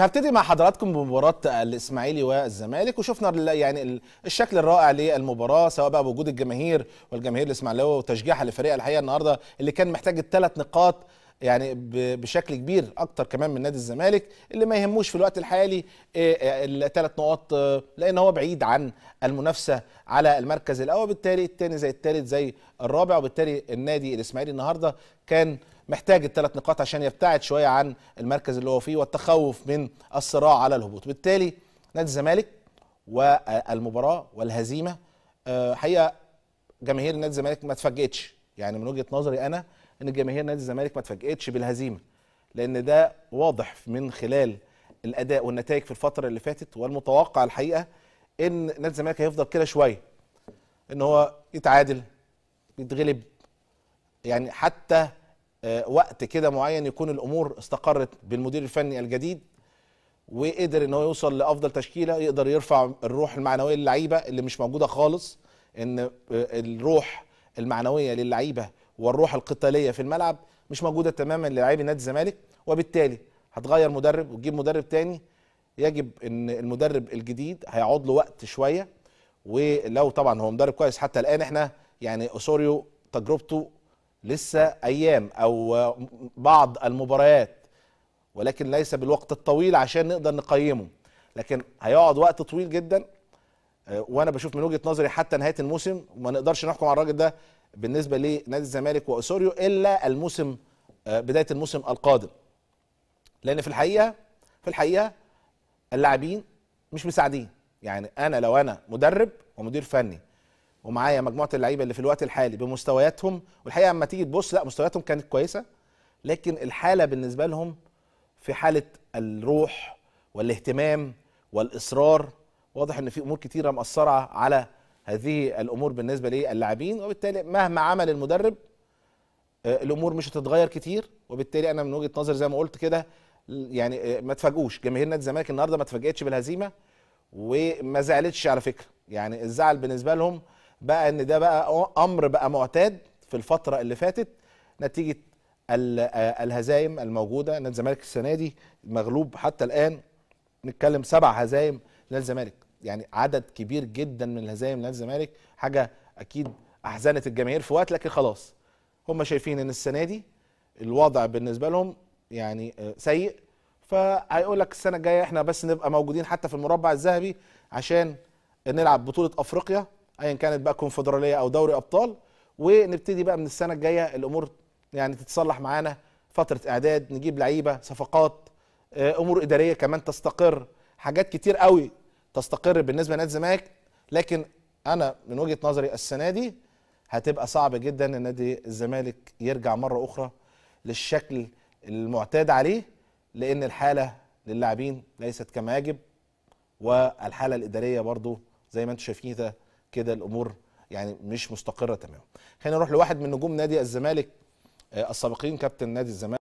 هبتدي مع حضراتكم بمباراه الاسماعيلي والزمالك وشفنا يعني الشكل الرائع للمباراه سواء بقى بوجود الجماهير والجماهير الإسماعيلية وتشجيعها لفريق الحقيقه النهارده اللي كان محتاج الثلاث نقاط يعني بشكل كبير اكتر كمان من نادي الزمالك اللي ما يهموش في الوقت الحالي آه، آه، الثلاث نقاط آه، لان هو بعيد عن المنافسه على المركز الاول بالتالي الثاني زي الثالث زي الرابع وبالتالي النادي الاسماعيلي النهارده كان محتاج الثلاث نقاط عشان يبتعد شويه عن المركز اللي هو فيه والتخوف من الصراع على الهبوط بالتالي نادي الزمالك والمباراه والهزيمه حقيقه جماهير نادي الزمالك ما اتفاجئتش يعني من وجهه نظري انا ان جماهير نادي الزمالك ما تفاجئتش بالهزيمه لان ده واضح من خلال الاداء والنتائج في الفتره اللي فاتت والمتوقع الحقيقه ان نادي الزمالك هيفضل كده شويه ان هو يتعادل يتغلب يعني حتى آه، وقت كده معين يكون الامور استقرت بالمدير الفني الجديد وقدر ان هو يوصل لافضل تشكيله يقدر يرفع الروح المعنويه للعيبه اللي مش موجوده خالص ان آه، الروح المعنويه للعيبه والروح القتاليه في الملعب مش موجوده تماما للاعبي نادي الزمالك وبالتالي هتغير مدرب وتجيب مدرب تاني يجب ان المدرب الجديد هيقعد له وقت شويه ولو طبعا هو مدرب كويس حتى الان احنا يعني اوسوريو تجربته لسه ايام او بعض المباريات ولكن ليس بالوقت الطويل عشان نقدر نقيمه لكن هيقعد وقت طويل جدا آه، وانا بشوف من وجهه نظري حتى نهايه الموسم وما نقدرش نحكم على الراجل ده بالنسبه لنادي الزمالك واسوريو الا الموسم آه، بدايه الموسم القادم لان في الحقيقه في الحقيقه اللاعبين مش مساعدين يعني انا لو انا مدرب ومدير فني ومعايا مجموعه اللعيبه اللي في الوقت الحالي بمستوياتهم والحقيقه اما تيجي تبص لا مستوياتهم كانت كويسه لكن الحاله بالنسبه لهم في حاله الروح والاهتمام والاصرار واضح ان في امور كتيره مأثره على هذه الامور بالنسبه للاعبين وبالتالي مهما عمل المدرب آه، الامور مش هتتغير كتير وبالتالي انا من وجهه نظر زي ما قلت كده يعني آه، ما تفاجئوش جماهير نادي الزمالك النهارده ما تفاجئتش بالهزيمه وما زعلتش على فكره يعني الزعل بالنسبه لهم بقى ان ده بقى امر بقى معتاد في الفتره اللي فاتت نتيجه آه، الهزايم الموجوده نادي الزمالك السنه دي مغلوب حتى الان نتكلم سبع هزايم للزمالك يعني عدد كبير جدا من الهزايم لنادي الزمالك حاجه اكيد احزنت الجماهير في وقت لكن خلاص هم شايفين ان السنه دي الوضع بالنسبه لهم يعني آه، سيء فهيقول لك السنه الجايه احنا بس نبقى موجودين حتى في المربع الذهبي عشان نلعب بطوله افريقيا ايا كانت بقى كونفدراليه او دوري ابطال ونبتدي بقى من السنه الجايه الامور يعني تتصلح معانا فتره اعداد نجيب لعيبه صفقات آه، امور اداريه كمان تستقر حاجات كتير قوي تستقر بالنسبه لنادي الزمالك لكن انا من وجهه نظري السنه دي هتبقى صعب جدا ان نادي الزمالك يرجع مره اخرى للشكل المعتاد عليه لان الحاله للاعبين ليست كما يجب والحاله الاداريه برضو زي ما انتم شايفين كده كده الامور يعني مش مستقره تماما خلينا نروح لواحد من نجوم نادي الزمالك آه، السابقين كابتن نادي الزمالك